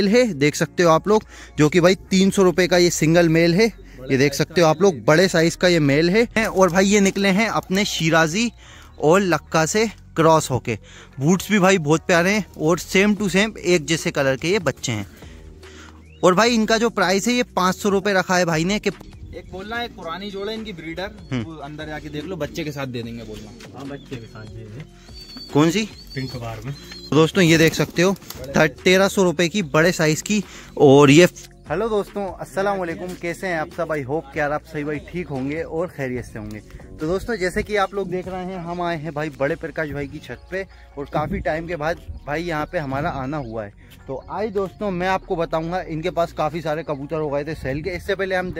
Mail है देख सकते हो आप लोग जो कि भाई तीन सौ रुपए का ये सिंगल मेल है ये देख सकते हो आप लोग बड़े साइज का ये मेल है और भाई ये निकले हैं अपने शिराजी और लक्का से क्रॉस होके बूट्स भी भाई बहुत प्यारे हैं और सेम टू सेम एक जैसे कलर के ये बच्चे हैं और भाई इनका जो प्राइस है ये पाँच सौ रुपये रखा है भाई ने कि एक बोलना है पुरानी जोड़ा इनकी ब्रीडर हम्म। अंदर जाके देख लो बच्चे के साथ दे देंगे बोलना हाँ बच्चे के साथ दे देंगे कौन सी पिंक बार में तो दोस्तों ये देख सकते हो तेरह सौ रुपए की बड़े साइज़ की और ये हेलो दोस्तों अस्सलाम वालेकुम कैसे हैं आप सब आई होप कि यार आप सही भाई ठीक होंगे और खैरियत से होंगे तो दोस्तों जैसे कि आप लोग देख रहे हैं हम आए हैं भाई बड़े प्रकाश भाई की छत पे और काफ़ी टाइम के बाद भाई यहाँ पे हमारा आना हुआ है तो आई दोस्तों मैं आपको बताऊंगा इनके पास काफ़ी सारे कबूतर हो गए थे सेल के इससे पहले हम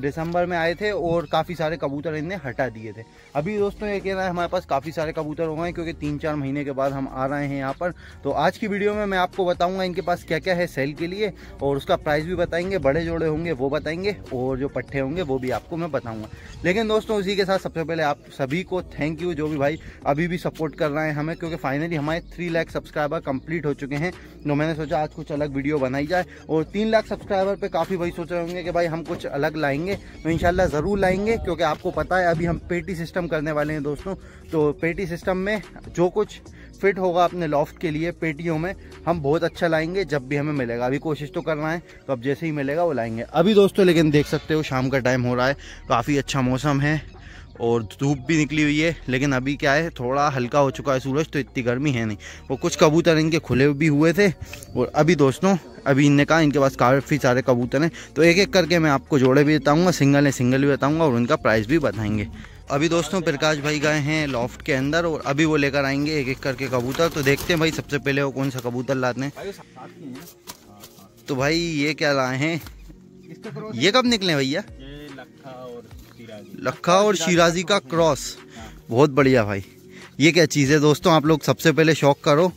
दिसंबर में आए थे और काफ़ी सारे कबूतर इनने हटा दिए थे अभी दोस्तों ये कहना है हमारे पास काफ़ी सारे कबूतर हो गए क्योंकि तीन चार महीने के बाद हम आ रहे हैं यहाँ पर तो आज की वीडियो में मैं आपको बताऊँगा इनके पास क्या क्या है सेल के लिए और उसका प्राइस भी बताएंगे बड़े जोड़े होंगे वो बताएंगे और जो पट्ठे होंगे वो भी आपको मैं बताऊंगा लेकिन दोस्तों उसी के साथ सबसे पहले आप सभी को थैंक यू जो भी भाई अभी भी सपोर्ट कर रहे हैं हमें क्योंकि फाइनली हमारे थ्री लाख सब्सक्राइबर कंप्लीट हो चुके हैं तो मैंने सोचा आज कुछ अलग वीडियो बनाई जाए और तीन लाख सब्सक्राइबर पर काफ़ी भाई सोच रहे होंगे कि भाई हम कुछ अलग लाएंगे तो इन ज़रूर लाएंगे क्योंकि आपको पता है अभी हम पेटी सिस्टम करने वाले हैं दोस्तों तो पेटी सिस्टम में जो कुछ फिट होगा अपने लॉफ्ट के लिए पेटियों में हम बहुत अच्छा लाएंगे जब भी हमें मिलेगा अभी कोशिश तो करना है तो अब जैसे ही मिलेगा वो लाएंगे अभी दोस्तों लेकिन देख सकते हो शाम का टाइम हो रहा है काफ़ी अच्छा मौसम है और धूप भी निकली हुई है लेकिन अभी क्या है थोड़ा हल्का हो चुका है सूरज तो इतनी गर्मी है नहीं वो कुछ कबूतर इनके खुले भी हुए थे और अभी दोस्तों अभी इनने कहा इनके पास काफ़ी सारे कबूतर हैं तो एक एक करके मैं आपको जोड़े भी बताऊँगा सिंगल है सिंगल भी बताऊँगा और उनका प्राइस भी बताएंगे अभी दोस्तों प्रकाश भाई गए हैं लॉफ्ट के अंदर और अभी वो लेकर आएंगे एक एक करके कबूतर तो देखते हैं भाई सबसे पहले वो कौन सा कबूतर लाते हैं तो भाई ये क्या लाए हैं ये कब निकले भैया लखा और शिराजी का क्रॉस बहुत बढ़िया भाई ये क्या चीज़ है दोस्तों आप लोग सबसे पहले शौक करो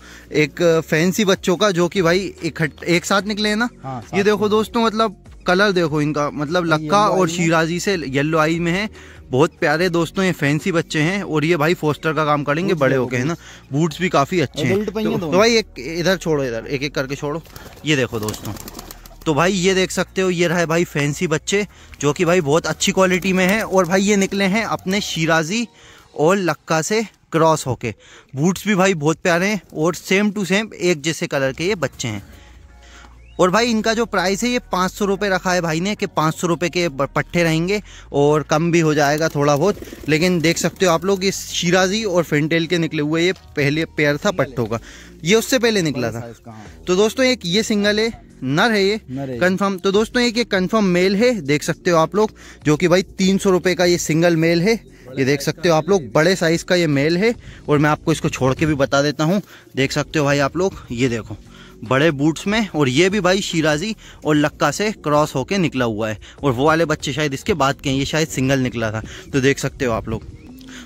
एक फैंसी बच्चों का जो कि भाई एक, एक साथ निकले हैं ना हाँ, ये देखो दोस्तों मतलब कलर देखो इनका मतलब लक्का और शिराजी से येलो आई में है बहुत प्यारे दोस्तों ये फैंसी बच्चे हैं और ये भाई फोस्टर का काम करेंगे बड़े होके है ना बूट्स भी काफ़ी अच्छे हैं तो, भाई एक इधर छोड़ो इधर एक एक करके छोड़ो ये देखो दोस्तों तो भाई ये देख सकते हो ये रहे भाई फैंसी बच्चे जो कि भाई बहुत अच्छी क्वालिटी में है और भाई ये निकले हैं अपने शिराजी और लक्का से क्रॉस होके बूट्स भी भाई बहुत प्यारे हैं और सेम टू सेम एक जैसे कलर के ये बच्चे हैं और भाई इनका जो प्राइस है ये पाँच सौ रुपये रखा है भाई ने कि पाँच सौ रुपये के पट्टे रहेंगे और कम भी हो जाएगा थोड़ा बहुत लेकिन देख सकते हो आप लोग ये शिराजी और फिनटेल के निकले हुए ये पहले पेयर था पट्टों का ये उससे पहले निकला था हाँ। तो दोस्तों एक ये सिंगल है नर है ये कंफर्म तो दोस्तों एक ये कंफर्म मेल है देख सकते हो आप लोग जो कि भाई तीन सौ रुपये का ये सिंगल मेल है ये देख सकते हो आप लोग बड़े साइज़ का ये मेल है और मैं आपको इसको छोड़ के भी बता देता हूँ देख सकते हो भाई आप लोग ये देखो बड़े बूट्स में और ये भी भाई शिराजी और लक्का से क्रॉस होके निकला हुआ है और वो वाले बच्चे शायद इसके बाद के हैं ये शायद सिंगल निकला था तो देख सकते हो आप लोग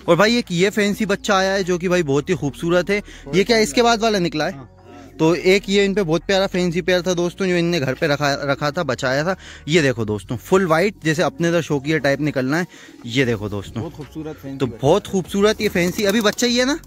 और भाई एक ये फैंसी बच्चा आया है जो कि भाई बहुत ही खूबसूरत है ये क्या इसके बाद वाला निकला है तो एक ये इन पर बहुत प्यारा फैंसी पेयर था दोस्तों जो इनने घर पे रखा रखा था बचाया था ये देखो दोस्तों फुल वाइट जैसे अपने इधर शोकिया टाइप निकलना है ये देखो दोस्तों खूबसूरत तो बहुत खूबसूरत ये फैंसी अभी बच्चा ही है ना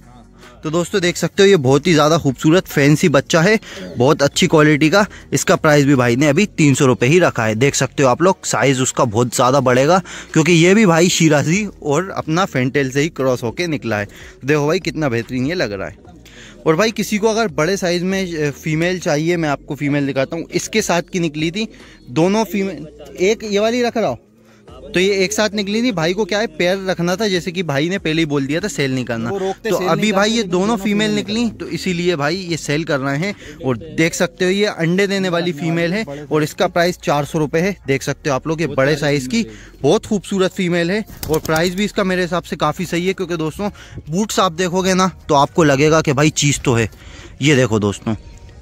तो दोस्तों देख सकते हो ये बहुत ही ज़्यादा खूबसूरत फैंसी बच्चा है बहुत अच्छी क्वालिटी का इसका प्राइस भी भाई ने अभी तीन सौ ही रखा है देख सकते हो आप लोग साइज़ उसका बहुत ज़्यादा बढ़ेगा क्योंकि ये भी भाई शिराजी और अपना फेंटेल से ही क्रॉस होके निकला है देखो भाई कितना बेहतरीन ये लग रहा है और भाई किसी को अगर बड़े साइज़ में फ़ीमेल चाहिए मैं आपको फ़ीमेल दिखाता हूँ इसके साथ की निकली थी दोनों फीमेल एक ये वाली रख रहा हूँ तो ये एक साथ निकली थी भाई को क्या है पैर रखना था जैसे कि भाई ने पहले ही बोल दिया था सेल नहीं करना तो अभी भाई ये दोनों फीमेल निकली तो इसीलिए भाई ये सेल कर रहे हैं और देख सकते हो ये अंडे देने वाली फीमेल है और इसका प्राइस चार सौ रुपये है देख सकते हो आप लोग ये बड़े साइज तो की बहुत खूबसूरत फीमेल है और प्राइस भी इसका मेरे हिसाब से काफ़ी सही है क्योंकि दोस्तों बूट्स आप देखोगे ना तो आपको लगेगा कि भाई चीज़ तो है ये देखो दोस्तों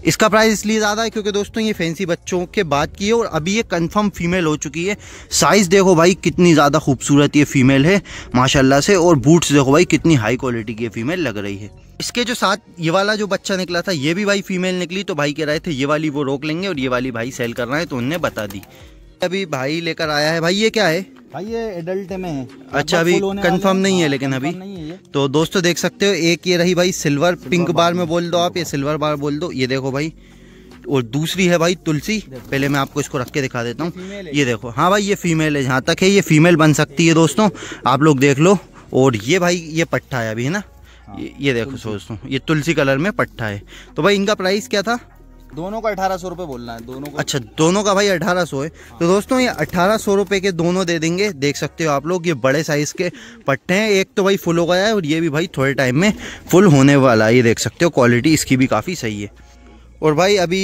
इसका प्राइस इसलिए ज़्यादा है क्योंकि दोस्तों ये फैंसी बच्चों के बात की है और अभी ये कंफर्म फीमेल हो चुकी है साइज़ देखो भाई कितनी ज़्यादा खूबसूरत ये फीमेल है माशाल्लाह से और बूट्स देखो भाई कितनी हाई क्वालिटी की ये फीमेल लग रही है इसके जो साथ ये वाला जो बच्चा निकला था ये भी भाई फीमेल निकली तो भाई कह रहे थे ये वाली वो रोक लेंगे और ये वाली भाई सेल करना है तो उनने बता दी अभी भाई लेकर आया है भाई ये क्या है भाई ये एडल्ट में है अच्छा अभी कंफर्म नहीं है हाँ, लेकिन अभी तो दोस्तों देख सकते हो एक ये रही भाई सिल्वर, पिंक बार, बार में बोल दो आप ये सिल्वर बार बोल दो ये देखो भाई और दूसरी है भाई तुलसी पहले मैं आपको इसको रख के दिखा देता हूँ ये देखो हाँ भाई ये फीमेल है जहाँ तक है ये फीमेल बन सकती है दोस्तों आप लोग देख लो और ये भाई ये पट्टा है अभी है ना हाँ, ये देखो दोस्तों ये तुलसी कलर में पट्टा है तो भाई इनका प्राइस क्या था दोनों का अठारह सौ रूपये बोलना है दोनों का अच्छा दोनों का भाई अठारह सौ है हाँ। तो दोस्तों ये अठारह सौ रुपये के दोनों दे देंगे देख सकते हो आप लोग ये बड़े साइज़ के पट्टे हैं एक तो भाई फुल हो गया है और ये भी भाई थोड़े टाइम में फुल होने वाला है ये देख सकते हो क्वालिटी इसकी भी काफ़ी सही है और भाई अभी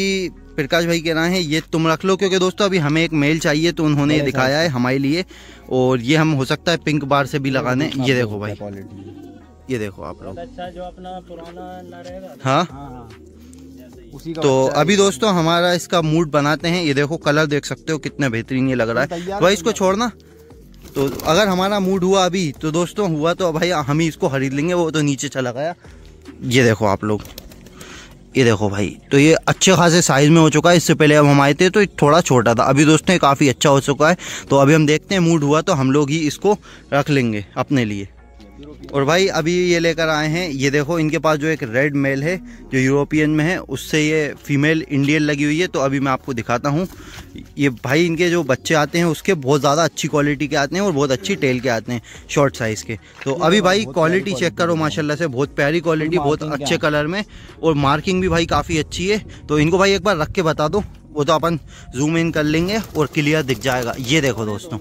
प्रकाश भाई कह रहा है ये तुम रख लो क्योंकि दोस्तों अभी हमें एक मेल चाहिए तो उन्होंने ये दिखाया है हमारे लिए और ये हम हो सकता है पिंक बार से भी लगाने ये देखो भाई ये देखो आप लोग अच्छा जो अपना पुराना हाँ, हाँ, हाँ। तो अभी दोस्तों हमारा इसका मूड बनाते हैं ये देखो कलर देख सकते हो कितना बेहतरीन ये लग रहा है भाई इसको छोड़ना तो अगर हमारा मूड हुआ अभी तो दोस्तों हुआ तो भाई हम ही इसको खरीद लेंगे वो तो नीचे चला गया ये देखो आप लोग ये देखो भाई तो ये अच्छे खासे साइज़ में हो चुका है इससे पहले अब हम आए थे तो थोड़ा छोटा था अभी दोस्तों ये काफ़ी अच्छा हो चुका है तो अभी हम देखते हैं मूड हुआ तो हम लोग ही इसको रख लेंगे अपने लिए और भाई अभी ये लेकर आए हैं ये देखो इनके पास जो एक रेड मेल है जो यूरोपियन में है उससे ये फीमेल इंडियन लगी हुई है तो अभी मैं आपको दिखाता हूँ ये भाई इनके जो बच्चे आते हैं उसके बहुत ज़्यादा अच्छी क्वालिटी के आते हैं और बहुत अच्छी टेल के आते हैं शॉर्ट साइज़ के तो अभी भाई क्वालिटी चेक करो माशाला से बहुत प्यारी क्वालिटी बहुत अच्छे कलर में और मार्किंग भी भाई काफ़ी अच्छी है तो इनको भाई एक बार रख के बता दो वो तो अपन जूम इन कर लेंगे और क्लियर दिख जाएगा ये देखो दोस्तों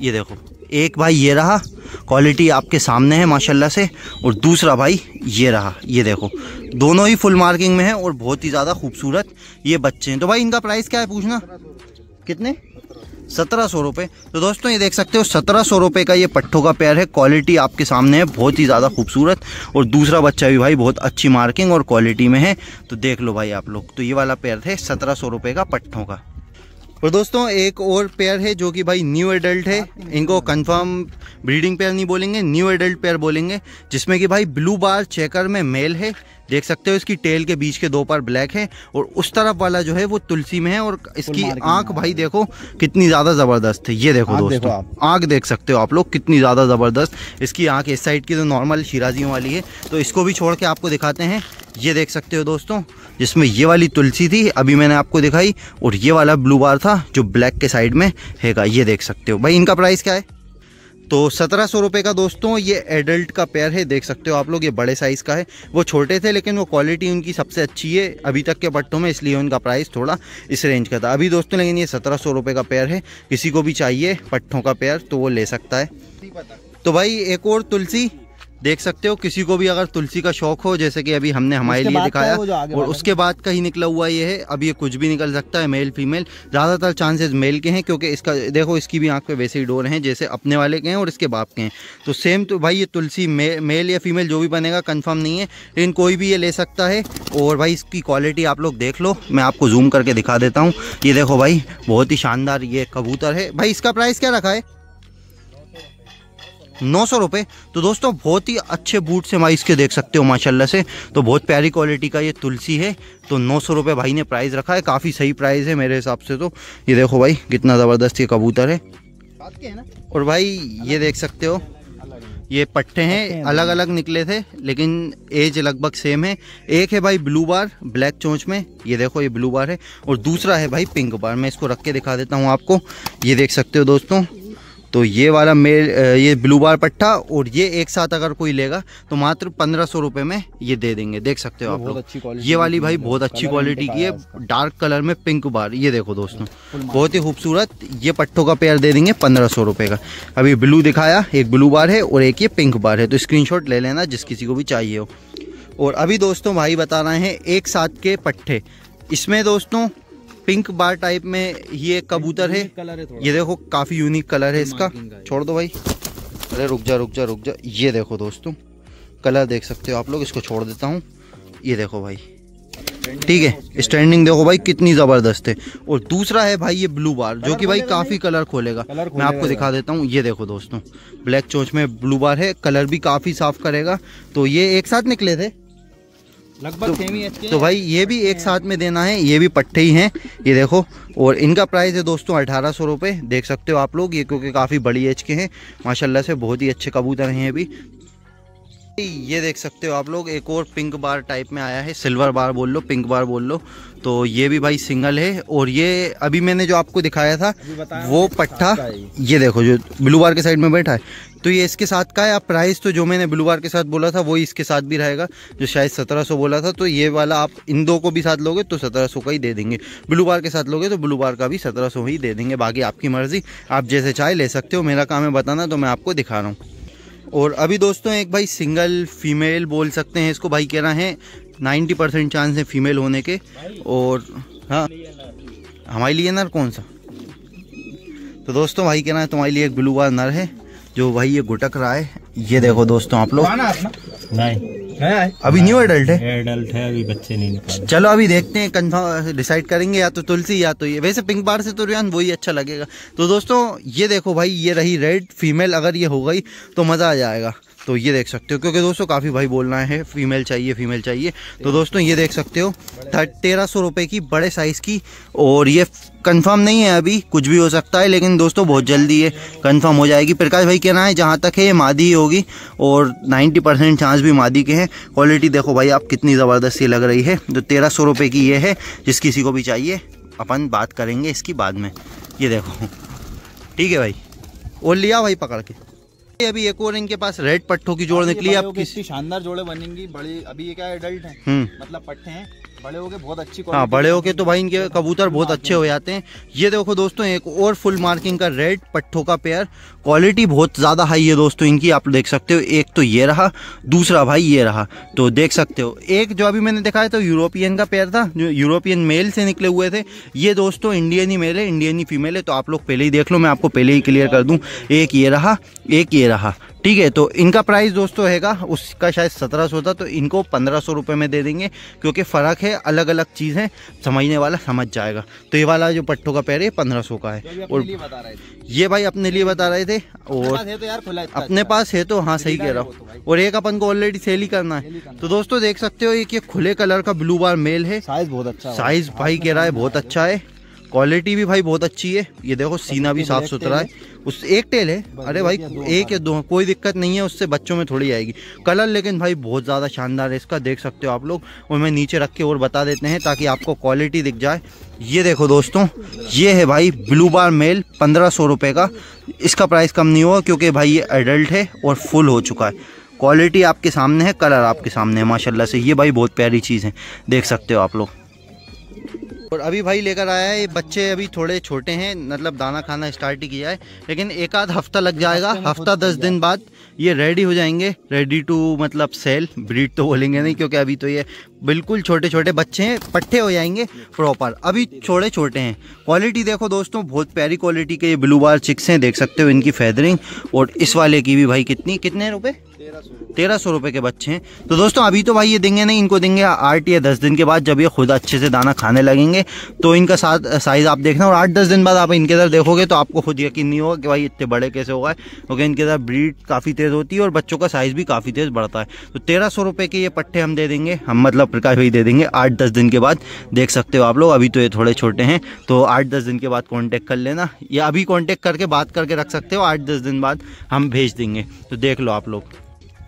ये देखो एक भाई ये रहा क्वालिटी आपके सामने है माशाल्लाह से और दूसरा भाई ये रहा ये देखो दोनों ही फुल मार्किंग में है और बहुत ही ज़्यादा खूबसूरत ये बच्चे हैं तो भाई इनका प्राइस क्या है पूछना कितने सत्रह सौ रुपये तो दोस्तों ये देख सकते हो सत्रह सौ रुपये का ये पट्ठों का पैर है क्वालिटी आपके सामने है बहुत ही ज़्यादा खूबसूरत और दूसरा बच्चा भी भाई बहुत अच्छी मार्किंग और क्वालिटी में है तो देख लो भाई आप लोग तो ये वाला पैर थे सत्रह सौ रुपये का पट्ठों का और दोस्तों एक और पेयर है जो कि भाई न्यू एडल्ट है इनको कंफर्म ब्रीडिंग पेयर नहीं बोलेंगे न्यू एडल्ट पेयर बोलेंगे जिसमें कि भाई ब्लू बार चेकर में मेल है देख सकते हो इसकी टेल के बीच के दो पार ब्लैक है और उस तरफ वाला जो है वो तुलसी में है और इसकी आंख भाई देखो कितनी ज्यादा जबरदस्त है ये देखो दोस्तों आंख देख सकते हो आप लोग कितनी ज्यादा जबरदस्त इसकी आंख इस साइड की तो नॉर्मल शिराजियों वाली है तो इसको भी छोड़ के आपको दिखाते हैं ये देख सकते हो दोस्तों जिसमें ये वाली तुलसी थी अभी मैंने आपको दिखाई और ये वाला ब्लू बार था जो ब्लैक के साइड में हैगा ये देख सकते हो भाई इनका प्राइस क्या है तो सत्रह सौ रुपये का दोस्तों ये एडल्ट का पेयर है देख सकते हो आप लोग ये बड़े साइज़ का है वो छोटे थे लेकिन वो क्वालिटी उनकी सबसे अच्छी है अभी तक के पट्टों में इसलिए उनका प्राइस थोड़ा इस रेंज का था अभी दोस्तों लेकिन ये सत्रह सौ रुपये का पेयर है किसी को भी चाहिए पट्ठों का पेयर तो वो ले सकता है तो भाई एक और तुलसी देख सकते हो किसी को भी अगर तुलसी का शौक हो जैसे कि अभी हमने हमारे लिए दिखाया तो और उसके बाद का ही निकला हुआ ये है अब ये कुछ भी निकल सकता है मेल फीमेल ज़्यादातर चांसेस मेल के हैं क्योंकि इसका देखो इसकी भी आँख पे वैसे ही डोर हैं जैसे अपने वाले के हैं और इसके बाप के हैं तो सेम तो भाई ये तुलसी मे, मेल या फीमेल जो भी बनेगा कन्फर्म नहीं है लेकिन कोई भी ये ले सकता है और भाई इसकी क्वालिटी आप लोग देख लो मैं आपको जूम करके दिखा देता हूँ ये देखो भाई बहुत ही शानदार ये कबूतर है भाई इसका प्राइस क्या रखा है नौ सौ रुपये तो दोस्तों बहुत ही अच्छे बूट से माइस के देख सकते हो माशाल्लाह से तो बहुत प्यारी क्वालिटी का ये तुलसी है तो नौ सौ रुपये भाई ने प्राइस रखा है काफ़ी सही प्राइस है मेरे हिसाब से तो ये देखो भाई कितना ज़बरदस्त ये कबूतर है और भाई ये देख सकते हो ये पट्टे हैं अलग अलग निकले थे लेकिन एज लगभग सेम है एक है भाई ब्लू बार ब्लैक चोंच में ये देखो ये ब्लू बार है और दूसरा है भाई पिंक बार मैं इसको रख के दिखा देता हूँ आपको ये देख सकते हो दोस्तों तो ये वाला मेल ये ब्लू बार पट्टा और ये एक साथ अगर कोई लेगा तो मात्र पंद्रह सौ रुपये में ये दे देंगे देख सकते हो आप लोग ये वाली भाई बहुत अच्छी क्वालिटी की है डार्क कलर में पिंक बार ये देखो दोस्तों बहुत ही खूबसूरत ये पट्टों का पेयर दे देंगे पंद्रह सौ रुपये का अभी ब्लू दिखाया एक ब्लू बार है और एक ये पिंक बार है तो स्क्रीन ले लेना जिस किसी को भी चाहिए हो और अभी दोस्तों भाई बता रहे हैं एक साथ के पट्टे इसमें दोस्तों पिंक बार टाइप में ये कबूतर है ये देखो काफी यूनिक कलर है इसका छोड़ दो भाई अरे रुक जा रुक जा रुक जा ये देखो दोस्तों कलर देख सकते हो आप लोग इसको छोड़ देता हूँ ये देखो भाई ठीक है स्टैंडिंग देखो भाई कितनी ज़बरदस्त है और दूसरा है भाई ये ब्लू बार जो कि भाई काफ़ी कलर खोलेगा कलर मैं आपको दिखा देता हूँ ये देखो दोस्तों ब्लैक चोच में ब्लू बार है कलर भी काफ़ी साफ करेगा तो ये एक साथ निकले थे लगभग तो, तो भाई ये भी एक साथ में देना है ये भी पट्टे ही हैं ये देखो और इनका प्राइस है दोस्तों अठारह सौ देख सकते हो आप लोग ये क्योंकि काफ़ी बड़ी एच के हैं माशाल्लाह से बहुत ही अच्छे कबूतर हैं अभी ये देख सकते हो आप लोग एक और पिंक बार टाइप में आया है सिल्वर बार बोल लो पिंक बार बोल लो तो ये भी भाई सिंगल है और ये अभी मैंने जो आपको दिखाया था वो पट्टा ये देखो जो ब्लू बार के साइड में बैठा है तो ये इसके साथ का है आप प्राइस तो जो मैंने ब्लू बार के साथ बोला था वही इसके साथ भी रहेगा जो शायद सत्रह सौ बोला था तो ये वाला आप इन दो को भी साथ लोगे तो सत्रह सौ का ही दे देंगे ब्लू बार के साथ लोगे तो ब्लू बार का भी सत्रह सौ ही दे देंगे बाकी आपकी मर्ज़ी आप जैसे चाहे ले सकते हो मेरा काम है बताना तो मैं आपको दिखा रहा हूँ और अभी दोस्तों एक भाई सिंगल फीमेल बोल सकते हैं इसको भाई कहना है नाइन्टी परसेंट चांस है फीमेल होने के और हाँ हमारे लिए नर कौन सा तो दोस्तों भाई कहना है तुम्हारे लिए एक ब्लू वाला नर है जो भाई ये घुटक रहा है ये देखो दोस्तों आप लोग नहीं है हाँ, हाँ। अभी न्यू हाँ। एडल्ट है एडल्ट है अभी बच्चे नहीं निकाले चलो अभी देखते हैं कन्फर्म डिसाइड करेंगे या तो तुलसी या तो ये वैसे पिंक बार से तो रियान वही अच्छा लगेगा तो दोस्तों ये देखो भाई ये रही रेड फीमेल अगर ये हो गई तो मज़ा आ जाएगा तो ये देख सकते हो क्योंकि दोस्तों काफ़ी भाई बोलना है फीमेल चाहिए फीमेल चाहिए तो दोस्तों ये देख सकते हो तेरह सौ रुपये की बड़े साइज़ की और ये कंफर्म नहीं है अभी कुछ भी हो सकता है लेकिन दोस्तों बहुत जल्दी ये कंफर्म हो जाएगी प्रकाश भाई कहना है जहाँ तक है ये मादी ही होगी और 90 परसेंट चांस भी मादी के हैं क्वालिटी देखो भाई आप कितनी ज़बरदस्त ये लग रही है जो तेरह सौ रुपये की ये है जिस किसी को भी चाहिए अपन बात करेंगे इसकी बाद में ये देखो ठीक है भाई और लिया भाई पकड़ के अभी एक और इनके पास रेड पट्टों की जोड़ हाँ, निकली आप किसी शानदार जोड़े बनेंगी बड़ी अभी ये क्या एडल्ट है हम्म। मतलब पट्टे हैं बड़े होके बहुत अच्छी हाँ बड़े होके तो भाई इनके कबूतर बहुत हाँ, अच्छे हो हाँ। जाते हैं ये देखो दोस्तों एक और फुल मार्किंग का रेड पट्ठों का पेयर क्वालिटी बहुत ज़्यादा हाई है दोस्तों इनकी आप देख सकते हो एक तो ये रहा दूसरा भाई ये रहा तो देख सकते हो एक जो अभी मैंने देखा है तो यूरोपियन का पेयर था जो यूरोपियन मेल से निकले हुए थे ये दोस्तों इंडियन ही मेल है इंडियन ही फीमेल है तो आप लोग पहले ही देख लो मैं आपको पहले ही क्लियर कर दूँ एक ये रहा एक ये रहा ठीक है तो इनका प्राइस दोस्तों हैगा उसका शायद सत्रह सौ था तो इनको पंद्रह सौ रुपये में दे देंगे क्योंकि फ़र्क है अलग अलग चीज़ है समझने वाला समझ जाएगा तो ये वाला जो पट्टों का पैर है पंद्रह सौ का है और ये भाई अपने लिए बता रहे थे और तो अपने अच्छा। पास है तो हाँ सही कह रहा तो हूँ और एक अपन को ऑलरेडी सेल ही करना है तो दोस्तों देख सकते हो एक ये खुले कलर का ब्लू बार मेल है साइज बहुत अच्छा साइज भाई कह रहा है बहुत अच्छा है क्वालिटी अच्छा भी भाई बहुत अच्छी है ये देखो सीना भी साफ सुथरा है उस एक टेल है अरे भाई एक या दो कोई दिक्कत नहीं है उससे बच्चों में थोड़ी आएगी कलर लेकिन भाई बहुत ज़्यादा शानदार है इसका देख सकते हो आप लोग और मैं नीचे रख के और बता देते हैं ताकि आपको क्वालिटी दिख जाए ये देखो दोस्तों ये है भाई ब्लू बार मेल पंद्रह सौ रुपये का इसका प्राइस कम नहीं होगा क्योंकि भाई ये एडल्ट है और फुल हो चुका है क्वालिटी आपके सामने है कलर आपके सामने है माशाल्लाह से ये भाई बहुत प्यारी चीज़ है देख सकते हो आप लोग और अभी भाई लेकर आया है बच्चे अभी थोड़े छोटे हैं मतलब दाना खाना स्टार्ट ही किया है लेकिन एक आध हफ्ता लग जाएगा हफ्ता तो दस दिन बाद ये रेडी हो जाएंगे रेडी टू मतलब सेल ब्रीड तो बोलेंगे नहीं क्योंकि अभी तो ये बिल्कुल छोटे छोटे बच्चे हैं पट्टे हो जाएंगे प्रॉपर अभी छोटे छोटे हैं क्वालिटी देखो दोस्तों बहुत प्यारी क्वालिटी के ये ब्लू बार चिक्स हैं देख सकते हो इनकी फैदरिंग और इस वाले की भी भाई कितनी कितने रुपये तेरह सौ तेरह सौ रुपये के बच्चे हैं तो दोस्तों अभी तो भाई ये देंगे नहीं इनको देंगे आठ या दस दिन के बाद जब ये खुद अच्छे से दाना खाने लगेंगे तो इनका साथ साइज़ आप देखना और आठ दस दिन बाद आप इनके अंदर देखोगे तो आपको खुद यकीन नहीं होगा कि भाई इतने बड़े कैसे होगा क्योंकि इनके अंदर ब्रीड काफ़ी तेज़ होती है और बच्चों का साइज़ भी काफ़ी तेज़ बढ़ता है तो तेरह सौ रुपये के ये पट्टे हम दे देंगे हम मतलब प्रकाश भाई दे देंगे आठ दस दिन के बाद देख सकते हो आप लोग अभी तो ये थोड़े छोटे हैं तो आठ दस दिन के बाद कॉन्टेक्ट कर लेना या अभी कॉन्टैक्ट करके बात करके रख सकते हो आठ दस दिन बाद हम भेज देंगे तो देख लो आप लोग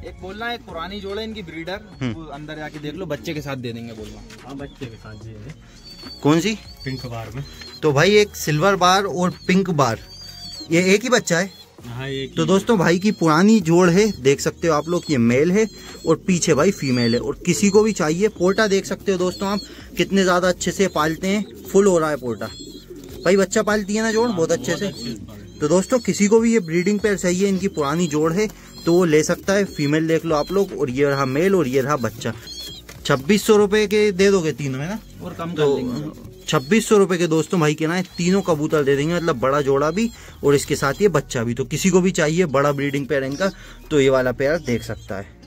एक बोलना एक पुरानी जोड़ है इनकी ब्रीडर हम्म। अंदर जाके देख लो बच्चे के साथ दे देंगे बोलना हाँ बच्चे के साथ कौन सी पिंक बार में तो भाई एक सिल्वर बार और पिंक बार ये एक ही बच्चा है हाँ एक तो दोस्तों भाई की पुरानी जोड़ है देख सकते हो आप लोग ये मेल है और पीछे भाई फीमेल है और किसी को भी चाहिए पोर्टा देख सकते हो दोस्तों आप कितने ज़्यादा अच्छे से पालते हैं फुल हो रहा है पोर्टा भाई बच्चा पालती है ना जोड़ बहुत अच्छे से हाँ, तो दोस्तों किसी को भी ये ब्रीडिंग पेयर चाहिए इनकी पुरानी जोड़ है तो वो ले सकता है फीमेल देख लो आप लोग और ये रहा मेल और ये रहा बच्चा छब्बीस सौ रुपये के दे दोगे तीनों है ना और कम तो छब्बीस सौ रुपये के दोस्तों भाई के ना है तीनों कबूतर दे देंगे मतलब बड़ा जोड़ा भी और इसके साथ ये बच्चा भी तो किसी को भी चाहिए बड़ा ब्रीडिंग पेयर इनका तो ये वाला पेयर देख सकता है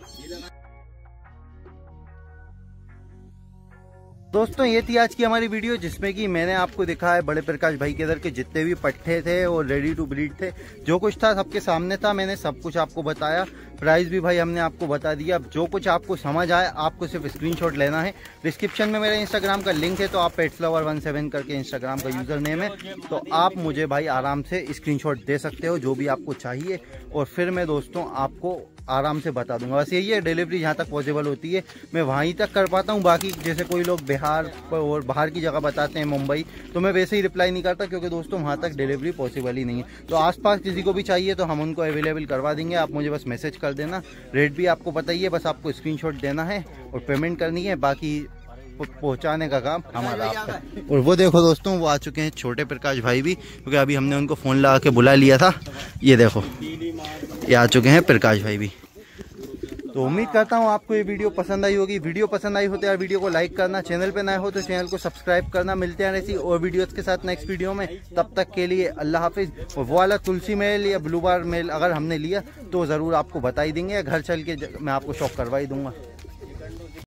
दोस्तों ये थी आज की हमारी वीडियो जिसमें कि मैंने आपको दिखा है बड़े प्रकाश भाई के इधर के जितने भी पट्टे थे और रेडी टू ब्रीड थे जो कुछ था सबके सामने था मैंने सब कुछ आपको बताया प्राइस भी भाई हमने आपको बता दिया जो कुछ आपको समझ आए आपको सिर्फ स्क्रीनशॉट लेना है डिस्क्रिप्शन में मेरा इंस्टाग्राम का लिंक है तो आप पेट्स लवर वन सेवन करके इंस्टाग्राम का यूजर नेम है तो आप मुझे भाई आराम से स्क्रीनशॉट दे सकते हो जो भी आपको चाहिए और फिर मैं दोस्तों आपको आराम से बता दूंगा बस यही है डिलीवरी जहाँ तक पॉसिबल होती है मैं वहीं तक कर पाता हूँ बाकी जैसे कोई लोग बिहार और बाहर की जगह बताते हैं मुंबई तो मैं वैसे ही रिप्लाई नहीं करता क्योंकि दोस्तों वहाँ तक डिलीवरी पॉसिबल ही नहीं है तो आसपास किसी को भी चाहिए तो हम उनको अवेलेबल करवा देंगे आप मुझे बस मैसेज कर देना रेट भी आपको बताइए बस आपको स्क्रीन देना है और पेमेंट करनी है बाकी पहुंचाने का काम हमारा आपका और वो देखो दोस्तों वो आ चुके हैं छोटे प्रकाश भाई भी क्योंकि अभी हमने उनको फ़ोन लगा के बुला लिया था ये देखो ये आ चुके हैं प्रकाश भाई भी तो उम्मीद करता हूँ आपको ये वीडियो पसंद आई होगी वीडियो पसंद आई हो तो यार वीडियो को लाइक करना चैनल पे नए हो तो चैनल को सब्सक्राइब करना मिलते हैं ऐसी और वीडियोस के साथ नेक्स्ट वीडियो में तब तक के लिए अल्लाह हाफिज और वो वाला तुलसी मेल या ब्लू बार मेल अगर हमने लिया तो ज़रूर आपको बताई देंगे देंगे घर चल के मैं आपको शॉप करवाई दूंगा